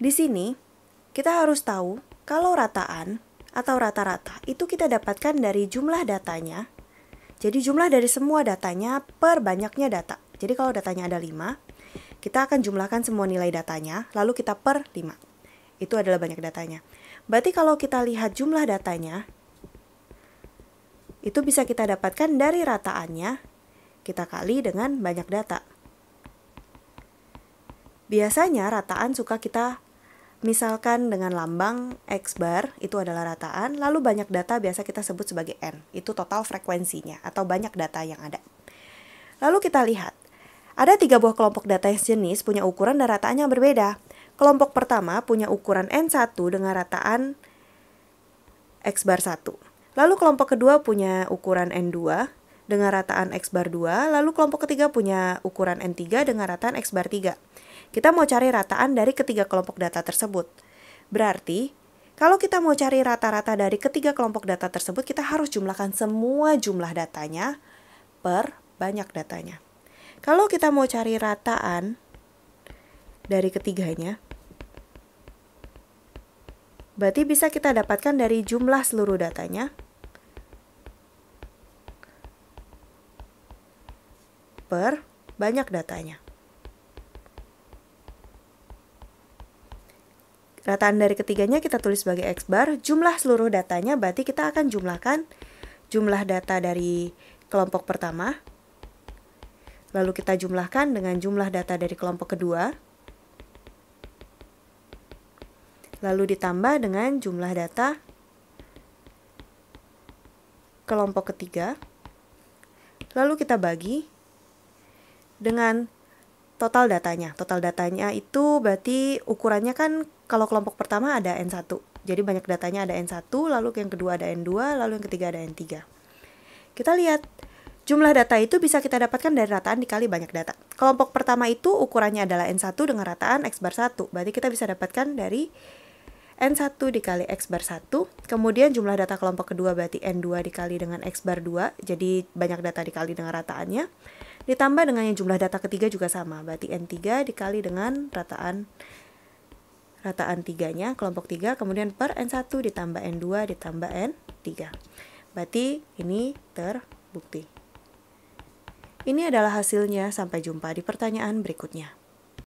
Di sini, kita harus tahu kalau rataan atau rata-rata itu kita dapatkan dari jumlah datanya. Jadi jumlah dari semua datanya per banyaknya data. Jadi kalau datanya ada 5, kita akan jumlahkan semua nilai datanya, lalu kita per 5. Itu adalah banyak datanya. Berarti kalau kita lihat jumlah datanya, itu bisa kita dapatkan dari rataannya, kita kali dengan banyak data. Biasanya rataan suka kita Misalkan dengan lambang X bar itu adalah rataan, lalu banyak data biasa kita sebut sebagai N, itu total frekuensinya atau banyak data yang ada. Lalu kita lihat, ada tiga buah kelompok data yang jenis punya ukuran dan rataan yang berbeda. Kelompok pertama punya ukuran N1 dengan rataan X bar 1. Lalu kelompok kedua punya ukuran N2 dengan rataan X bar 2, lalu kelompok ketiga punya ukuran N3 dengan rataan X bar 3. Kita mau cari rataan dari ketiga kelompok data tersebut. Berarti, kalau kita mau cari rata-rata dari ketiga kelompok data tersebut, kita harus jumlahkan semua jumlah datanya per banyak datanya. Kalau kita mau cari rataan dari ketiganya, berarti bisa kita dapatkan dari jumlah seluruh datanya per banyak datanya. Rataan dari ketiganya kita tulis sebagai X bar. Jumlah seluruh datanya berarti kita akan jumlahkan jumlah data dari kelompok pertama. Lalu kita jumlahkan dengan jumlah data dari kelompok kedua. Lalu ditambah dengan jumlah data kelompok ketiga. Lalu kita bagi dengan total datanya. Total datanya itu berarti ukurannya kan kalau kelompok pertama ada N1. Jadi banyak datanya ada N1, lalu yang kedua ada N2, lalu yang ketiga ada N3. Kita lihat Jumlah data itu bisa kita dapatkan dari rataan dikali banyak data. Kelompok pertama itu ukurannya adalah N1 dengan rataan X bar 1. Berarti kita bisa dapatkan dari N1 dikali X bar 1. Kemudian jumlah data kelompok kedua berarti N2 dikali dengan X bar 2. Jadi banyak data dikali dengan rataannya. Ditambah dengan yang jumlah data ketiga juga sama, berarti N3 dikali dengan rataan rataan tiganya kelompok tiga, kemudian per N1 ditambah N2 ditambah N3 berarti ini terbukti ini adalah hasilnya sampai jumpa di pertanyaan berikutnya